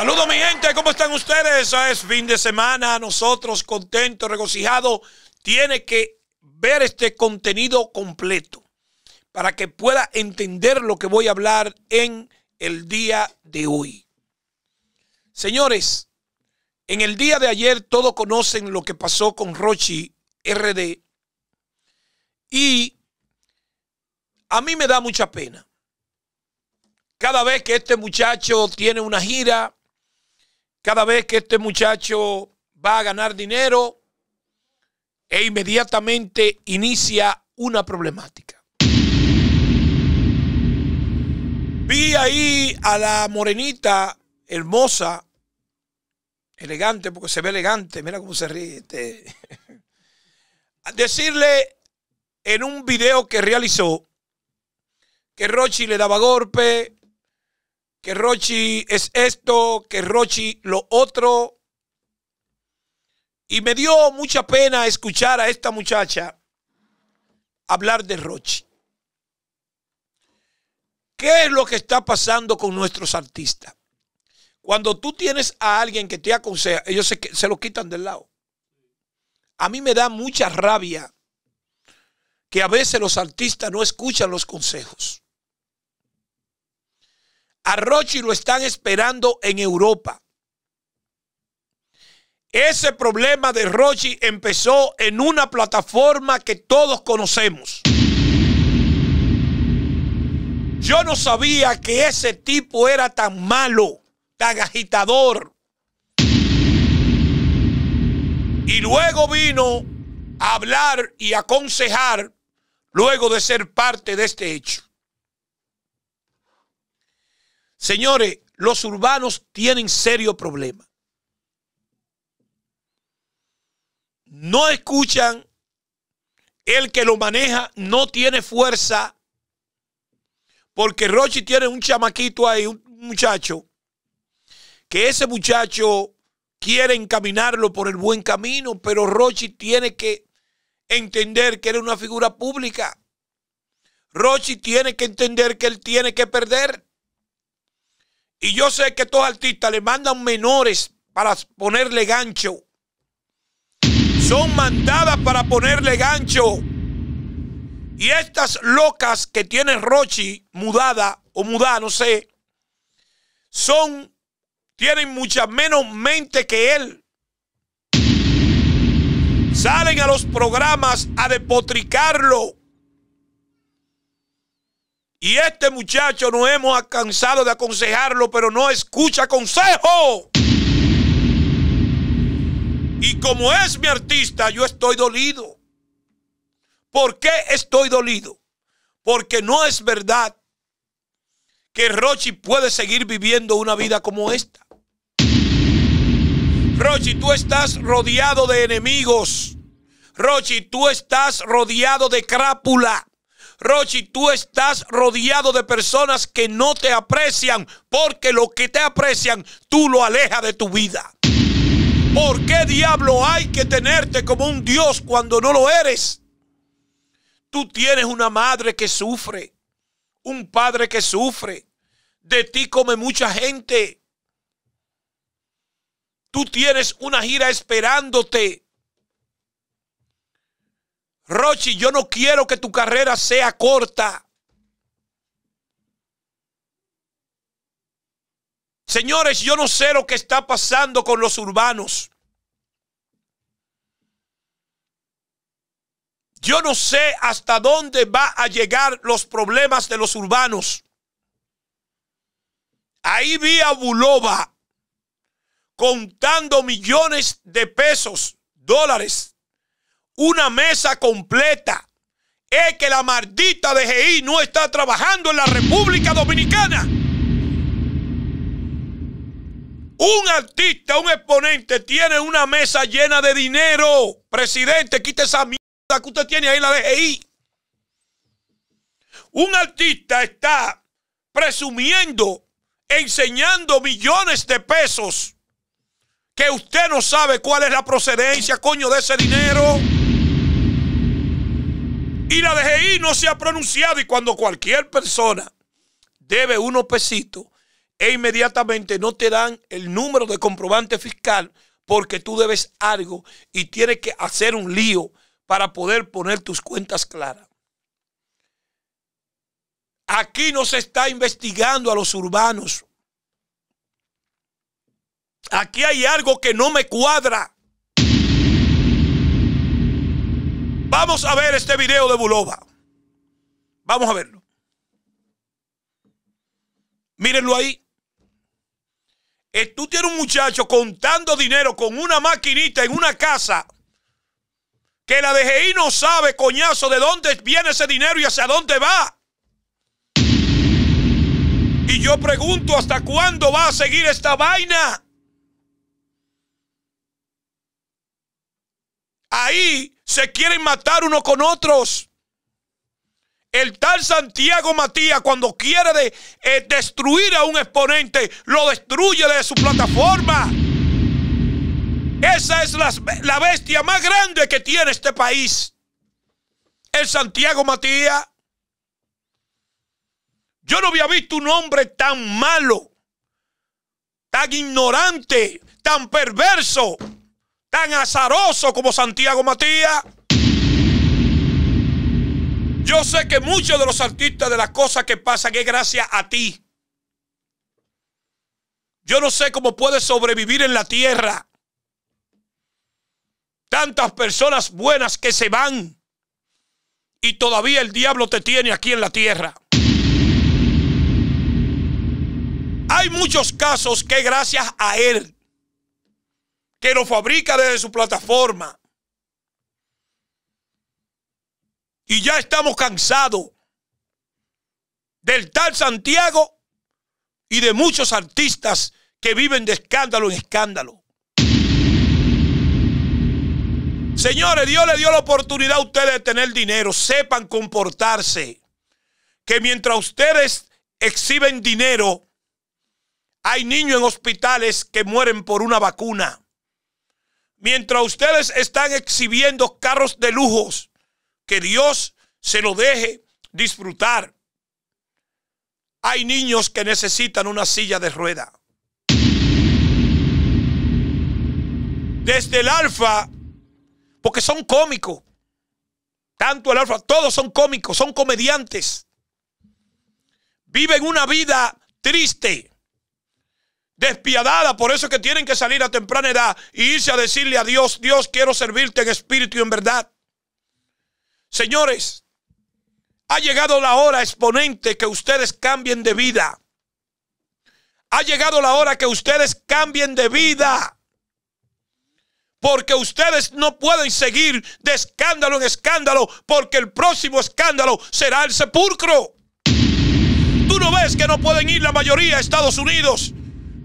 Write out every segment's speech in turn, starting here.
Saludos mi gente, ¿cómo están ustedes? Es fin de semana, nosotros contentos, regocijados. Tiene que ver este contenido completo para que pueda entender lo que voy a hablar en el día de hoy. Señores, en el día de ayer todos conocen lo que pasó con Rochi RD y a mí me da mucha pena. Cada vez que este muchacho tiene una gira, cada vez que este muchacho va a ganar dinero e inmediatamente inicia una problemática. Vi ahí a la morenita hermosa, elegante, porque se ve elegante, mira cómo se ríe. Este. Decirle en un video que realizó que Rochi le daba golpe, que Rochi es esto, que Rochi lo otro. Y me dio mucha pena escuchar a esta muchacha hablar de Rochi. ¿Qué es lo que está pasando con nuestros artistas? Cuando tú tienes a alguien que te aconseja, ellos se, se lo quitan del lado. A mí me da mucha rabia que a veces los artistas no escuchan los consejos. A Rochi lo están esperando en Europa. Ese problema de Rochi empezó en una plataforma que todos conocemos. Yo no sabía que ese tipo era tan malo, tan agitador. Y luego vino a hablar y aconsejar luego de ser parte de este hecho. Señores, los urbanos tienen serio problema. No escuchan, el que lo maneja no tiene fuerza, porque Rochi tiene un chamaquito ahí, un muchacho, que ese muchacho quiere encaminarlo por el buen camino, pero Rochi tiene que entender que es una figura pública. Rochi tiene que entender que él tiene que perder. Y yo sé que estos artistas le mandan menores para ponerle gancho. Son mandadas para ponerle gancho. Y estas locas que tiene Rochi mudada o mudada, no sé, son, tienen mucha menos mente que él. Salen a los programas a depotricarlo y este muchacho no hemos alcanzado de aconsejarlo, pero no escucha consejo. Y como es mi artista, yo estoy dolido. ¿Por qué estoy dolido? Porque no es verdad que Rochi puede seguir viviendo una vida como esta. Rochi, tú estás rodeado de enemigos. Rochi, tú estás rodeado de crápula. Rochi, tú estás rodeado de personas que no te aprecian, porque lo que te aprecian, tú lo alejas de tu vida. ¿Por qué diablo hay que tenerte como un Dios cuando no lo eres? Tú tienes una madre que sufre, un padre que sufre, de ti come mucha gente. Tú tienes una gira esperándote. Rochi, yo no quiero que tu carrera sea corta. Señores, yo no sé lo que está pasando con los urbanos. Yo no sé hasta dónde va a llegar los problemas de los urbanos. Ahí vi a Bulova contando millones de pesos, dólares, una mesa completa. Es que la maldita DGI no está trabajando en la República Dominicana. Un artista, un exponente, tiene una mesa llena de dinero. Presidente, quite esa mierda que usted tiene ahí en la DGI. Un artista está presumiendo, enseñando millones de pesos que usted no sabe cuál es la procedencia, coño, de ese dinero. Y la DGI no se ha pronunciado y cuando cualquier persona debe unos pesitos e inmediatamente no te dan el número de comprobante fiscal porque tú debes algo y tienes que hacer un lío para poder poner tus cuentas claras. Aquí no se está investigando a los urbanos. Aquí hay algo que no me cuadra. Vamos a ver este video de Bulova. Vamos a verlo. Mírenlo ahí. Eh, tú tienes un muchacho contando dinero con una maquinita en una casa que la DGI no sabe, coñazo, de dónde viene ese dinero y hacia dónde va. Y yo pregunto, ¿hasta cuándo va a seguir esta vaina? Ahí se quieren matar unos con otros. El tal Santiago Matías, cuando quiere eh, destruir a un exponente, lo destruye de su plataforma. Esa es la, la bestia más grande que tiene este país. El Santiago Matías. Yo no había visto un hombre tan malo, tan ignorante, tan perverso tan azaroso como Santiago Matías. Yo sé que muchos de los artistas de las cosas que pasan es gracias a ti. Yo no sé cómo puedes sobrevivir en la tierra. Tantas personas buenas que se van y todavía el diablo te tiene aquí en la tierra. Hay muchos casos que gracias a él que lo fabrica desde su plataforma. Y ya estamos cansados del tal Santiago y de muchos artistas que viven de escándalo en escándalo. Señores, Dios le dio la oportunidad a ustedes de tener dinero. Sepan comportarse. Que mientras ustedes exhiben dinero, hay niños en hospitales que mueren por una vacuna. Mientras ustedes están exhibiendo carros de lujos, que Dios se lo deje disfrutar. Hay niños que necesitan una silla de rueda. Desde el alfa, porque son cómicos. Tanto el alfa, todos son cómicos, son comediantes. Viven una vida triste despiadada. Por eso que tienen que salir a temprana edad y irse a decirle a Dios, Dios, quiero servirte en espíritu y en verdad. Señores, ha llegado la hora exponente que ustedes cambien de vida. Ha llegado la hora que ustedes cambien de vida. Porque ustedes no pueden seguir de escándalo en escándalo, porque el próximo escándalo será el sepulcro. Tú no ves que no pueden ir la mayoría a Estados Unidos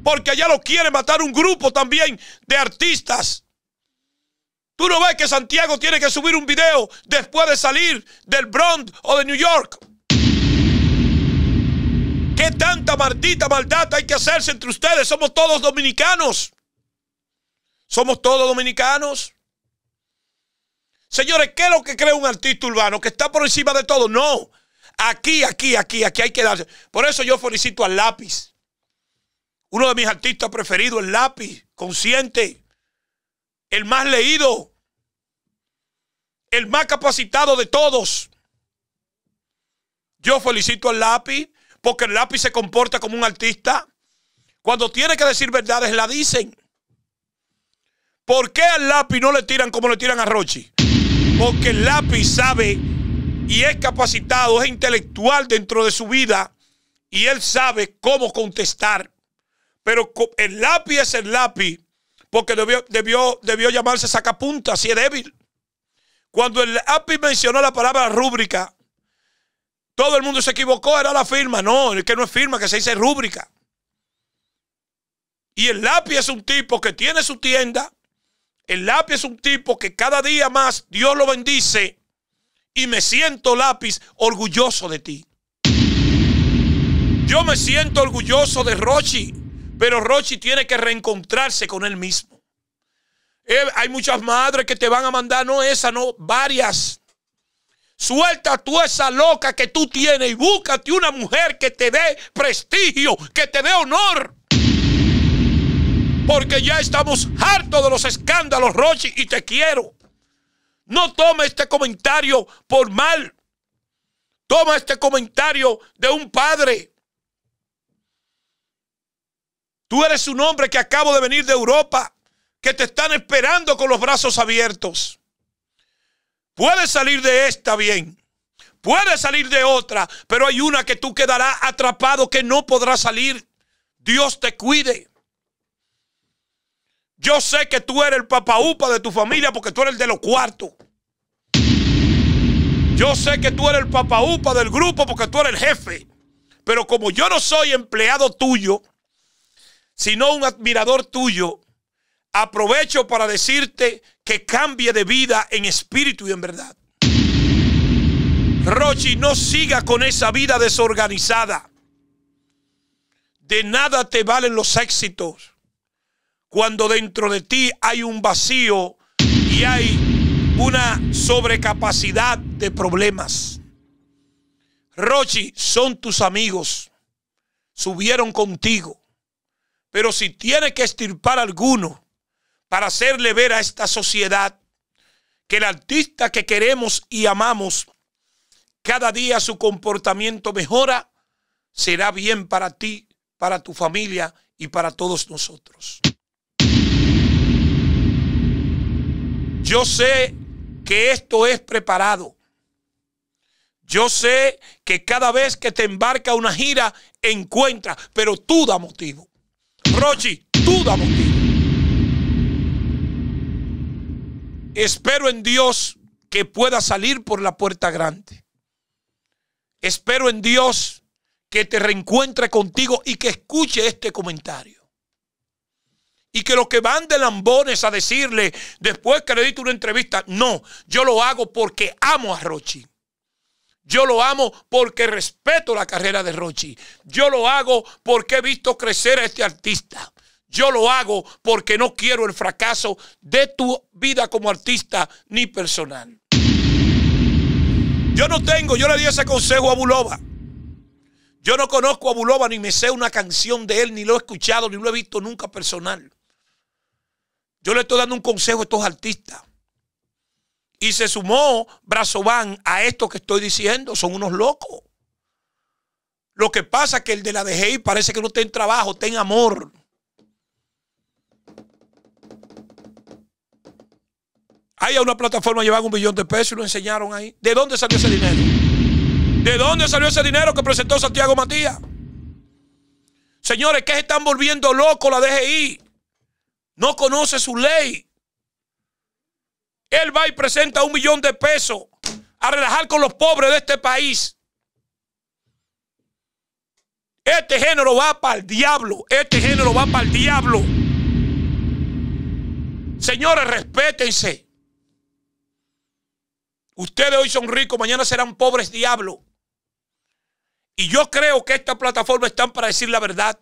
porque allá lo quiere matar un grupo también de artistas. Tú no ves que Santiago tiene que subir un video después de salir del Bronx o de New York. ¿Qué tanta maldita maldad hay que hacerse entre ustedes? Somos todos dominicanos. Somos todos dominicanos. Señores, ¿qué es lo que cree un artista urbano? ¿Que está por encima de todo? No. Aquí, aquí, aquí, aquí hay que darse. Por eso yo felicito al lápiz. Uno de mis artistas preferidos, el lápiz, consciente, el más leído, el más capacitado de todos. Yo felicito al lápiz porque el lápiz se comporta como un artista. Cuando tiene que decir verdades, la dicen. ¿Por qué al lápiz no le tiran como le tiran a Rochi? Porque el lápiz sabe y es capacitado, es intelectual dentro de su vida y él sabe cómo contestar pero el lápiz es el lápiz, porque debió, debió, llamarse sacapunta, Y es débil. Cuando el lápiz mencionó la palabra rúbrica, todo el mundo se equivocó, era la firma. No, el que no es firma, que se dice rúbrica. Y el lápiz es un tipo que tiene su tienda. El lápiz es un tipo que cada día más Dios lo bendice. Y me siento lápiz orgulloso de ti. Yo me siento orgulloso de Rochi. Pero Rochi tiene que reencontrarse con él mismo. Eh, hay muchas madres que te van a mandar, no esa, no, varias. Suelta tú esa loca que tú tienes y búscate una mujer que te dé prestigio, que te dé honor. Porque ya estamos hartos de los escándalos, Rochi, y te quiero. No tome este comentario por mal. Toma este comentario de un padre Tú eres un hombre que acabo de venir de Europa, que te están esperando con los brazos abiertos. Puedes salir de esta bien. Puedes salir de otra, pero hay una que tú quedarás atrapado que no podrás salir. Dios te cuide. Yo sé que tú eres el upa de tu familia porque tú eres el de los cuartos. Yo sé que tú eres el upa del grupo porque tú eres el jefe. Pero como yo no soy empleado tuyo, sino un admirador tuyo, aprovecho para decirte que cambie de vida en espíritu y en verdad. Rochi, no siga con esa vida desorganizada. De nada te valen los éxitos cuando dentro de ti hay un vacío y hay una sobrecapacidad de problemas. Rochi, son tus amigos. Subieron contigo. Pero si tiene que estirpar alguno para hacerle ver a esta sociedad que el artista que queremos y amamos, cada día su comportamiento mejora, será bien para ti, para tu familia y para todos nosotros. Yo sé que esto es preparado. Yo sé que cada vez que te embarca una gira, encuentra, pero tú da motivo. Rochi, tú damos Espero en Dios que pueda salir por la puerta grande. Espero en Dios que te reencuentre contigo y que escuche este comentario. Y que los que van de lambones a decirle después que le diste una entrevista, no, yo lo hago porque amo a Rochi. Yo lo amo porque respeto la carrera de Rochi. Yo lo hago porque he visto crecer a este artista. Yo lo hago porque no quiero el fracaso de tu vida como artista ni personal. Yo no tengo, yo le di ese consejo a Buloba. Yo no conozco a Buloba, ni me sé una canción de él, ni lo he escuchado, ni lo he visto nunca personal. Yo le estoy dando un consejo a estos artistas. Y se sumó van, a esto que estoy diciendo. Son unos locos. Lo que pasa es que el de la DGI parece que no está en trabajo, está amor. Hay una plataforma llevan un billón de pesos y lo enseñaron ahí. ¿De dónde salió ese dinero? ¿De dónde salió ese dinero que presentó Santiago Matías? Señores, ¿qué se están volviendo locos la DGI? No conoce su ley. Él va y presenta un millón de pesos a relajar con los pobres de este país. Este género va para el diablo. Este género va para el diablo. Señores, respétense. Ustedes hoy son ricos, mañana serán pobres diablo Y yo creo que esta plataforma está para decir la verdad.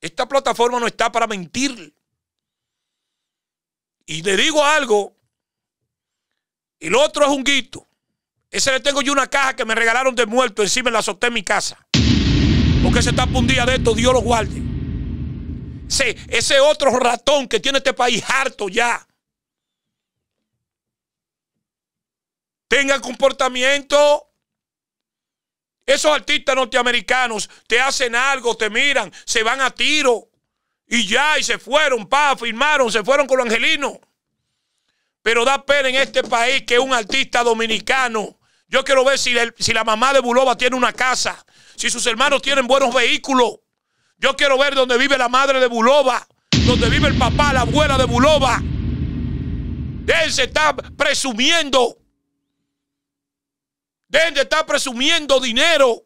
Esta plataforma no está para mentir. Y le digo algo, y lo otro es un guito. Ese le tengo yo una caja que me regalaron de muerto. Encima la azoté en mi casa. Porque se tapa un día de esto, Dios lo guarde. Ese, ese otro ratón que tiene este país harto ya. Tenga comportamiento. Esos artistas norteamericanos te hacen algo, te miran, se van a tiro. Y ya, y se fueron, pa, firmaron, se fueron con los angelinos. Pero da pena en este país que un artista dominicano, yo quiero ver si, la mamá de Buloba tiene una casa, si sus hermanos tienen buenos vehículos. Yo quiero ver dónde vive la madre de Buloba, dónde vive el papá, la abuela de Buloba. Él se está presumiendo. Dejen de presumiendo dinero.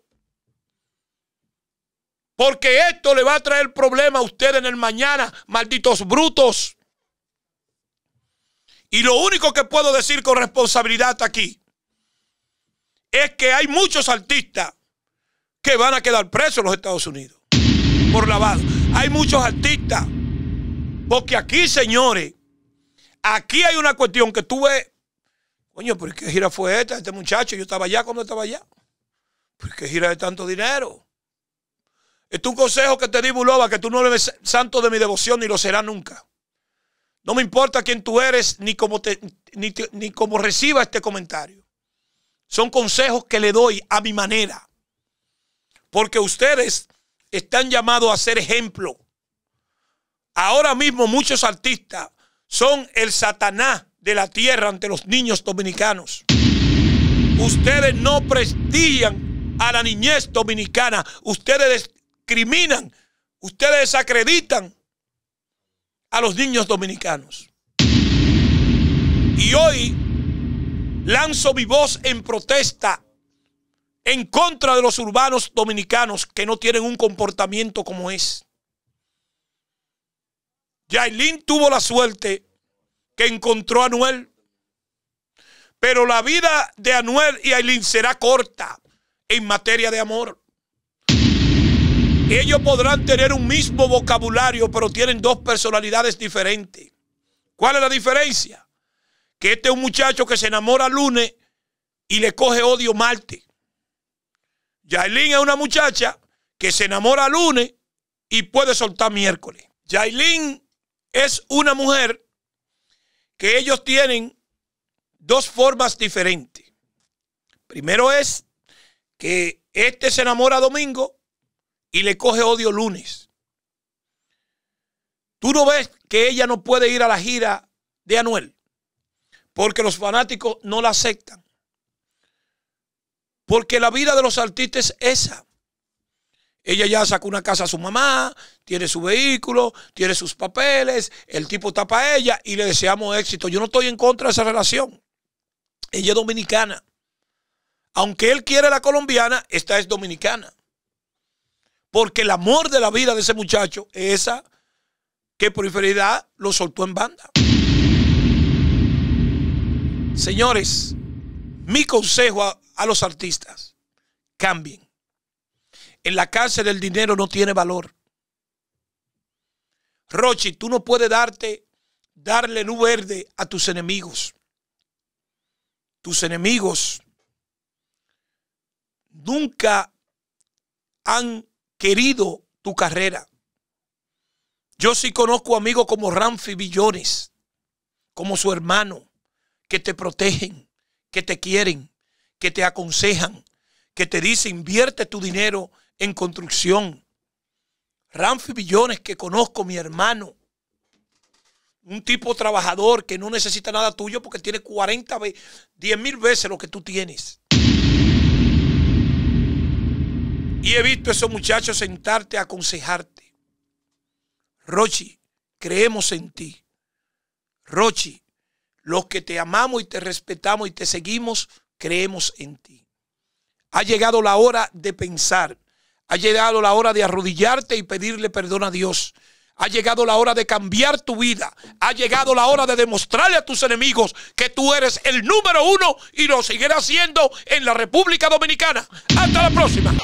Porque esto le va a traer problema a usted en el mañana, malditos brutos. Y lo único que puedo decir con responsabilidad aquí es que hay muchos artistas que van a quedar presos en los Estados Unidos por lavado. Hay muchos artistas. Porque aquí, señores, aquí hay una cuestión que tuve. Coño, ¿por qué gira fue esta? Este muchacho, yo estaba allá cuando estaba allá. ¿Por qué gira de tanto dinero? es un consejo que te di, Buloba, que tú no eres santo de mi devoción ni lo será nunca. No me importa quién tú eres ni cómo, te, ni, cómo reciba este comentario. Son consejos que le doy a mi manera. Porque ustedes están llamados a ser ejemplo. Ahora mismo muchos artistas son el Satanás de la tierra ante los niños dominicanos. Ustedes no prestigian a la niñez dominicana. Ustedes discriminan. Ustedes desacreditan a los niños dominicanos. Y hoy lanzo mi voz en protesta en contra de los urbanos dominicanos que no tienen un comportamiento como es. Yailin tuvo la suerte que encontró a Anuel, pero la vida de Anuel y Aileen será corta en materia de amor. Ellos podrán tener un mismo vocabulario, pero tienen dos personalidades diferentes. ¿Cuál es la diferencia? Que este es un muchacho que se enamora lunes y le coge odio martes. Yailin es una muchacha que se enamora lunes y puede soltar miércoles. Yailin es una mujer que ellos tienen dos formas diferentes. Primero es que este se enamora domingo y le coge odio lunes. Tú no ves que ella no puede ir a la gira de Anuel porque los fanáticos no la aceptan. Porque la vida de los artistas es esa. Ella ya sacó una casa a su mamá, tiene su vehículo, tiene sus papeles, el tipo está para ella y le deseamos éxito. Yo no estoy en contra de esa relación. Ella es dominicana. Aunque él quiere la colombiana, esta es dominicana. Porque el amor de la vida de ese muchacho, es esa que por inferioridad lo soltó en banda. Señores, mi consejo a, los artistas, cambien. En la cárcel el dinero no tiene valor. Rochi, tú no puedes darte, darle luz verde a tus enemigos. Tus enemigos nunca han querido tu carrera. Yo sí conozco amigos como Ramfi Billones, como su hermano, que te protegen, que te quieren, que te aconsejan, que te dicen invierte tu dinero en construcción. Ramfi Billones que conozco, mi hermano, un tipo trabajador que no necesita nada tuyo porque tiene 40 veces, 10 mil veces lo que tú tienes. Y he visto a esos muchachos sentarte a aconsejarte. Rochi, creemos en ti. Rochi, los que te amamos y te respetamos y te seguimos, creemos en ti. Ha llegado la hora de pensar. Ha llegado la hora de arrodillarte y pedirle perdón a Dios. Ha llegado la hora de cambiar tu vida. Ha llegado la hora de demostrarle a tus enemigos que tú eres el número uno y lo seguirás siendo en la República Dominicana. Hasta la próxima.